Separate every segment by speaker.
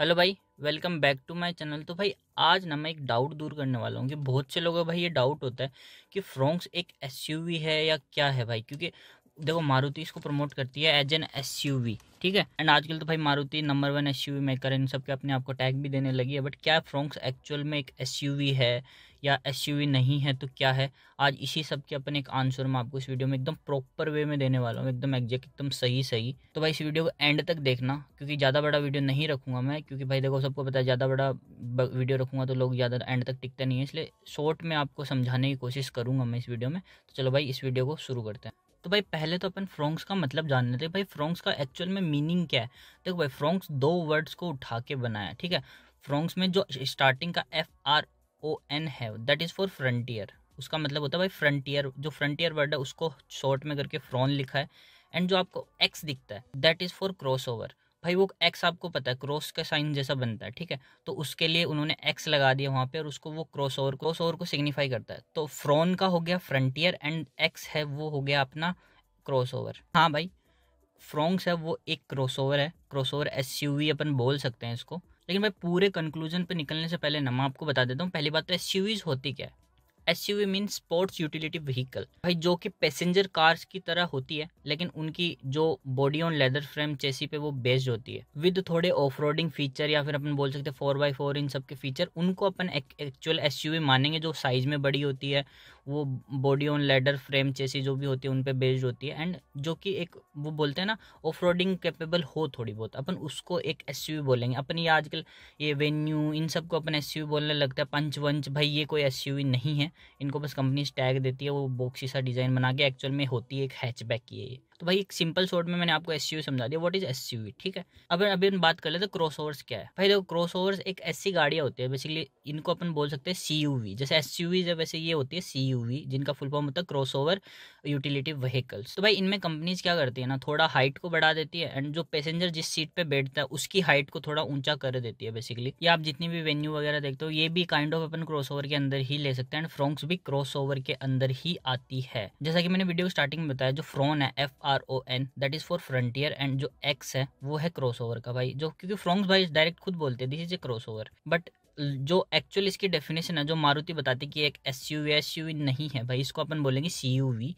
Speaker 1: hello भाई welcome back to my channel तो भाई आज ना मैं एक डाउट दूर करने वाला हूँ कि बहुत से लोगों भाई ये डाउट होता है कि फ्रोंक्स एक एसयूवी है या क्या है भाई क्योंकि देखो मारुति इसको प्रमोट करती है एज एन एसयूवी ठीक है एंड आजकल तो भाई Maruti number one S U V maker इन सबके अपने आप को टैग भी देने लगी है बट क्या फ्रोंक्स एक्चुअल में एक एस यू वी है या एस यू वी नहीं है तो क्या है आज इसी सब के अपने एक आंसर मैं आपको इस वीडियो में एकदम प्रॉपर वे में देने वाला हूँ एकदम एग्जैक्ट एकदम सही सही तो भाई इस वीडियो को एंड तक देखना क्योंकि ज़्यादा बड़ा वीडियो नहीं रखूँगा मैं क्योंकि भाई देखो सबको पता है ज़्यादा बड़ा वीडियो रखूँगा तो लोग ज़्यादा एंड तक टिकते नहीं है इसलिए शॉर्ट में आपको समझाने की कोशिश करूँगा मैं इस वीडियो में तो चलो भाई इस वीडियो को शुरू करते हैं तो भाई पहले तो अपन फ्रोंक्स का मतलब जान लेते हैं भाई फ्रोंक्स का एक्चुअल में मीनिंग क्या है देखो भाई फ्रोंक्स दो वर्ड्स को उठा के बनाया ठीक है फ्रोंक्स में जो स्टार्टिंग का एफ आर ओ एन है दैट इज़ फॉर फ्रंटियर उसका मतलब होता है भाई फ्रंटियर जो फ्रंटियर वर्ड है उसको शॉर्ट में करके फ्रॉन लिखा है एंड जो आपको एक्स दिखता है that is for cross over भाई वो एक्स आपको पता है क्रॉस का साइन जैसा बनता है ठीक है तो उसके लिए उन्होंने एक्स लगा दिया वहाँ पे और उसको वो क्रॉस ओवर क्रॉस ओवर को सिग्निफाई करता है तो फ्रोन का हो गया फ्रंटियर एंड एक्स है वो हो गया अपना क्रॉस ओवर हाँ भाई फ्रोंग्स है वो एक क्रॉस ओवर है क्रॉस ओवर एस अपन बोल सकते हैं इसको लेकिन भाई पूरे कंक्लूजन पे निकलने से पहले ना मैं आपको बता देता हूँ पहली बात तो एस होती क्या है S mean sports utility vehicle भाई जो कि पैसेंजर कार्स की तरह होती है लेकिन उनकी जो body on leather frame chassis पे वो बेस्ड होती है विद थोड़े ऑफ फीचर या फिर अपन बोल सकते हैं फोर बाई फोर इन सब के फीचर उनको अपन एक्चुअल एस मानेंगे जो साइज में बड़ी होती है वो body on ladder frame chassis जो भी होती है उन पर बेस्ड होती है एंड जो कि एक वो बोलते हैं ना ऑफ रोडिंग कैपेबल हो थोड़ी बहुत अपन उसको एक एस बोलेंगे अपन ये आजकल ये वेन्यू इन सबको अपन एस बोलने लगता है पंच वंच भाई ये कोई एस नहीं है इनको बस कंपनी टैग देती है वो बॉक्सी सा डिज़ाइन बना के एक्चुअल में होती है एक हैचबैक की है ये तो भाई एक सिंपल शॉर्ट में मैंने आपको एस समझा दिया वॉट इज एस ठीक है अब अभी हम बात कर लेते तो क्रॉस ओवर्स क्या है भाई देखो क्रॉस ओवर्स एक ऐसी गाड़ियाँ होती है बेसिकली इनको अपन बोल सकते हैं सी जैसे एस जब वैसे ये होती है सी जिनका फुल फॉर्म होता है क्रॉस ओवर यूटिलिटी व्हीकल्स तो भाई इनमें कंपनीज क्या करती है ना थोड़ा हाइट को बढ़ा देती है एंड जो पैसेंजर जिस सीट पे बैठता है उसकी हाइट को थोड़ा ऊंचा कर देती है बेसिकली या आप जितनी भी वेन्यू वगैरह देखते हो ये भी काइंड ऑफ अपन क्रॉस ओवर के अंदर ही ले सकते हैं एंड फ्रॉन्क्स भी क्रॉस ओवर के अंदर ही आती है जैसा कि मैंने वीडियो स्टार्टिंग में बताया जो फ्रोन है F R O N that is for frontier and जो एक्स है वो है क्रॉस ओवर का भाई जो क्योंकि फ्रॉन्ग्स भाई डायरेक्ट खुद बोलते हैं this is a cross over but जो एक्चुअल इसकी डेफिनेशन है जो मारुति बताती कि एक एस यू एस यू नहीं है भाई इसको अपन बोलेंगे C U V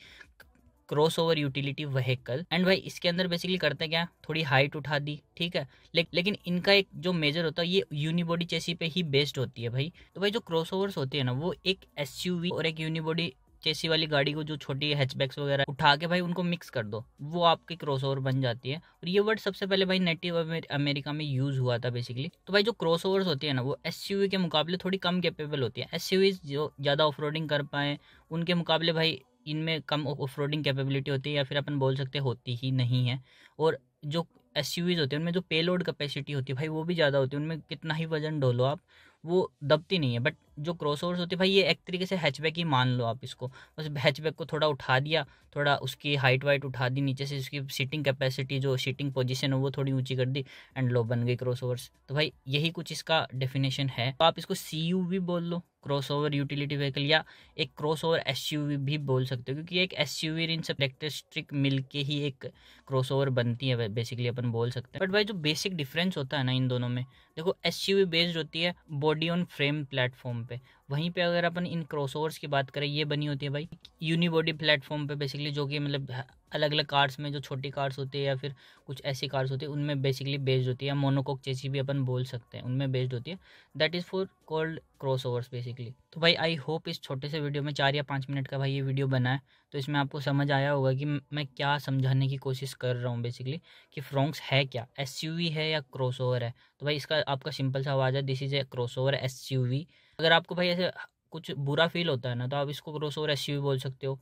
Speaker 1: cross over utility vehicle and भाई इसके अंदर बेसिकली करते क्या थोड़ी हाइट उठा दी ठीक है ले, लेकिन इनका एक जो मेजर होता है ये यूनिबॉडी चेसी पे ही बेस्ड होती है भाई तो भाई जो क्रॉस ओवर्स होते हैं ना वो एक एस और एक यूनिबॉडी चेसी वाली गाड़ी को जो छोटी हैचबैक्स वगैरह उठा के भाई उनको मिक्स कर दो वो आपकी क्रॉस बन जाती है और ये वर्ड सबसे पहले भाई नेटिव अमेरिका में यूज़ हुआ था बेसिकली तो भाई जो क्रॉस होती है ना वो एस के मुकाबले थोड़ी कम कैपेबल होती है एस जो ज़्यादा ऑफ कर पाए उनके मुकाबले भाई इनमें कम ऑफ रोडिंग कैपेबिलिटी होती है या फिर अपन बोल सकते होती ही नहीं है और जो एस होते हैं उनमें जो पेलोड कैपेसिटी होती है भाई वो भी ज़्यादा होती है उनमें कितना ही वजन डोलो आप वो दबती नहीं है बट जो क्रॉस ओवर्स होती है भाई ये एक तरीके से हैचबैक ही मान लो आप इसको बस हैचबैक को थोड़ा उठा दिया थोड़ा उसकी हाइट वाइट उठा दी नीचे से उसकी सीटिंग कैपेसिटी जो सीटिंग पोजीशन है वो थोड़ी ऊंची कर दी एंड लो बन गई क्रॉस ओवर्स तो भाई यही कुछ इसका डेफिनेशन है तो आप इसको सी यू भी बोल लो क्रॉस ओवर यूटिलिटी व्हीकल या एक क्रॉस ओवर एस भी बोल सकते हो क्योंकि एक एस यू इन सब इलेक्ट्रिस्ट्रिक मिल के ही एक क्रॉस ओवर बनती है बेसिकली अपन बोल सकते हैं बट भाई जो बेसिक डिफरेंस होता है ना इन दोनों में देखो एस बेस्ड होती है बॉडी ऑडियन फ्रेम प्लेटफॉर्म पे वहीं पे अगर अपन इन क्रॉसओवर्स की बात करें ये बनी होती है भाई यूनिबॉडी प्लेटफॉर्म पे बेसिकली जो कि मतलब अलग अलग कार्स में जो छोटी कार्स होती है या फिर कुछ ऐसी कार्स होती है उनमें बेसिकली बेस्ड होती है मोनोकोक चेसी भी अपन बोल सकते हैं उनमें बेस्ड होती है that is for called cross overs basically तो भाई आई होप इस छोटे से वीडियो में चार या पाँच मिनट का भाई ये वीडियो बना है तो इसमें आपको समझ आया होगा कि मैं क्या समझाने की कोशिश कर रहा हूँ बेसिकली कि फ्रोंक्स है क्या एस है या क्रॉस ओवर है तो भाई इसका आपका सिंपल सा आवाज़ है this is a cross over S U V अगर आपको भाई ऐसे कुछ बुरा फील होता है ना तो आप इसको क्रॉस ओवर एस बोल सकते हो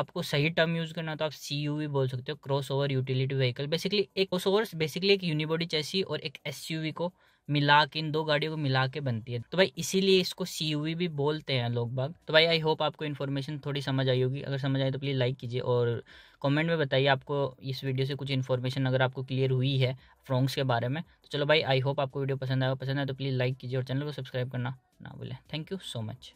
Speaker 1: आपको सही टर्म यूज़ करना तो आप सी यू बोल सकते हो cross over utility vehicle basically एक क्रॉस ओवर बेसिकली एक यूनिबॉडी चेसी और एक एस को मिला के इन दो गाड़ियों को मिला के बनती है तो भाई इसीलिए इसको सी यू भी बोलते हैं लोग बाग तो भाई आई होप आपको इन्फॉर्मेशन थोड़ी समझ आई होगी अगर समझ आए तो प्लीज़ लाइक कीजिए और कमेंट में बताइए आपको इस वीडियो से कुछ इन्फॉर्मेशन अगर आपको क्लियर हुई है फ्रॉन्ग्स के बारे में तो चलो भाई आई होप आपको वीडियो पसंद आया पसंद आया तो प्लीज़ लाइक कीजिए और चैनल को सब्सक्राइब करना ना बोले थैंक यू सो मच